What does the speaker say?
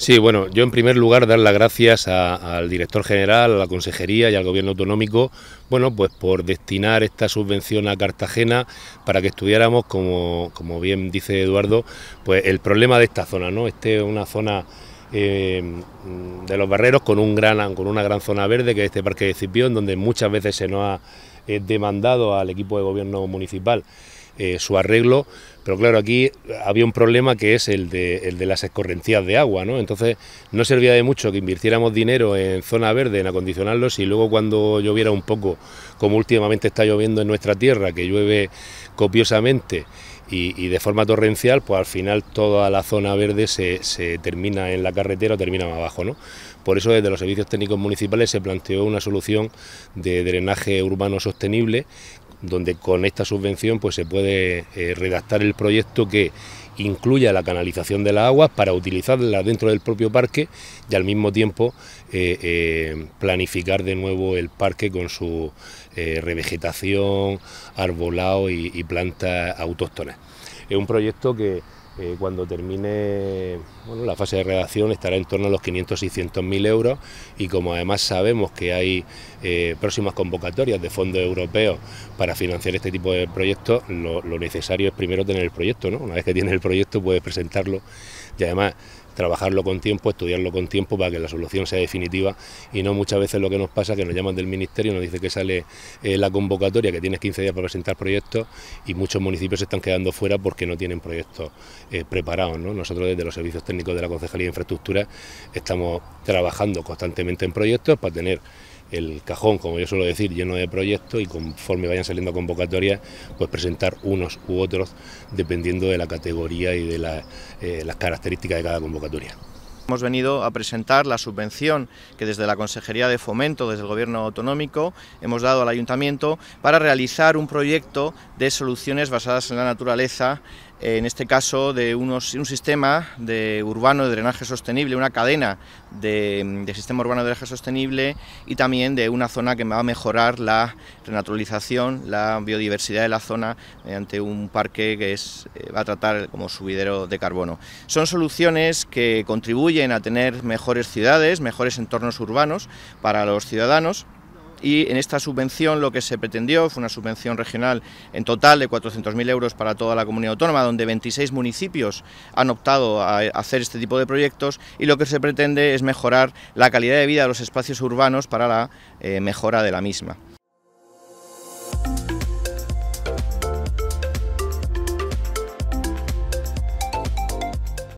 Sí, bueno, yo en primer lugar dar las gracias al director general, a la consejería y al gobierno autonómico, bueno, pues por destinar esta subvención a Cartagena para que estudiáramos, como, bien dice Eduardo, pues el problema de esta zona, ¿no? Este es una zona eh, de los barreros con, un gran, con una gran zona verde que es este parque de Cipión, donde muchas veces se nos ha eh, demandado al equipo de gobierno municipal eh, su arreglo. Pero claro, aquí había un problema que es el de, las escorrentías de agua, ¿no? Entonces no servía de mucho que invirtiéramos dinero en zona verde, en acondicionarlos y luego cuando lloviera un poco, como últimamente está lloviendo en nuestra tierra, que llueve copiosamente y, de forma torrencial, pues al final toda la zona verde se, se, termina en la carretera o termina más abajo. ¿no? Por eso desde los servicios técnicos municipales se planteó una solución de drenaje urbano sostenible donde con esta subvención pues se puede eh, redactar el proyecto que incluya la canalización de las aguas para utilizarla dentro del propio parque y al mismo tiempo eh, eh, planificar de nuevo el parque con su revegetación, arbolado y, y plantas autóctonas. Es un proyecto que eh, cuando termine bueno, la fase de redacción estará en torno a los 500-600 mil euros y como además sabemos que hay eh, próximas convocatorias de fondos europeos para financiar este tipo de proyectos, lo, necesario es primero tener el proyecto, Una vez que tienes el proyecto puedes presentarlo y además trabajarlo con tiempo, estudiarlo con tiempo para que la solución sea definitiva y no muchas veces lo que nos pasa es que nos llaman del ministerio, nos dice que sale eh, la convocatoria, que tienes 15 días para presentar proyectos y muchos municipios se están quedando fuera porque no tienen proyectos eh, preparados. Nosotros desde los servicios técnicos de la Concejalía de Infraestructura estamos trabajando constantemente en proyectos para tener el cajón, como yo suelo decir, lleno de proyectos y conforme vayan saliendo convocatorias, pues presentar unos u otros dependiendo de la categoría y de eh, las características de cada convocatoria. Hemos venido a presentar la subvención que desde la Consejería de Fomento, desde el Gobierno Autonómico, hemos dado al Ayuntamiento para realizar un proyecto de soluciones basadas en la naturaleza en este caso de un sistema de urbano de drenaje sostenible, una cadena de, sistema urbano de drenaje sostenible y también de una zona que va a mejorar la renaturalización, la biodiversidad de la zona mediante un parque que es, eh, va a tratar como subidero de carbono. Son soluciones que contribuyen a tener mejores ciudades, mejores entornos urbanos para los ciudadanos y en esta subvención lo que se pretendió fue una subvención regional en total de 400.000 euros para toda la comunidad autónoma, donde 26 municipios han optado a hacer este tipo de proyectos y lo que se pretende es mejorar la calidad de vida de los espacios urbanos para la eh, mejora de la misma.